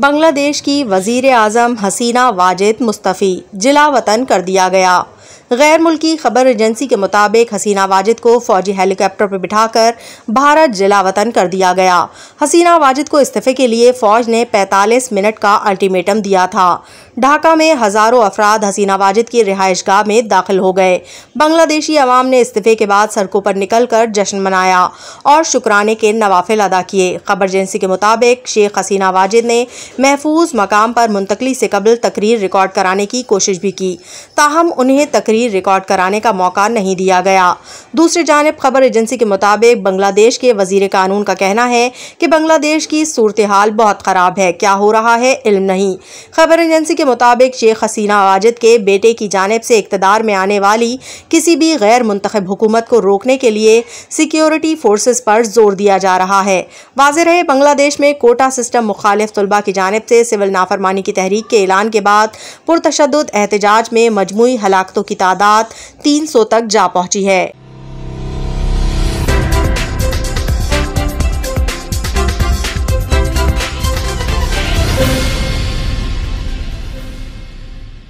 बांग्लादेश की वजीर आज़म हसीना वाजिद मुस्तफ़ी जिला वतन कर दिया गया गैर मुल्की खबर एजेंसी के मुताबिक हसीना वाजिद को फौजी हेलीकॉप्टर पर बिठाकर भारत जिला वतन कर दिया गया हसीना वाजिद को इस्तीफे के लिए फौज ने 45 मिनट का अल्टीमेटम दिया था ढाका में हजारों अफराद हसीना वाजिद की रिहाइश गाह में दाखिल हो गए बांग्लादेशी अवाम ने इस्तीफे के बाद सड़कों पर निकलकर जश्न मनाया और शुक्राने के नवाफिल अदा किए खबर एजेंसी के मुताबिक शेख हसीना वाजिद ने महफूज मकाम पर मुंतकली से कबल तकरीर रिकॉर्ड कराने की कोशिश भी की ताहम उन्हें तकरीर रिकॉर्ड कराने का मौका नहीं दिया गया दूसरी जानब खबर एजेंसी के मुताबिक बांग्लादेश के वजीर कानून का कहना है कि बांग्लादेश की सूरत हाल बहुत ख़राब है क्या हो रहा है इल्म नहीं खबर एजेंसी के के मुताबिक शेख हसीना वाजिद के बेटे की जानब से इकतदार में आने वाली किसी भी गैर मुंतब हुकूमत को रोकने के लिए सिक्योरिटी फोर्सेज पर जोर दिया जा रहा है वाज रहे बांग्लादेश में कोटा सिस्टम मुखालिफ तलबा की जानब से सिविल नाफरमानी की तहरीक के ऐलान के बाद पुरतशद एहतजाज में मजमू हलाकतों की तादाद तीन सौ तक जा पहुँची है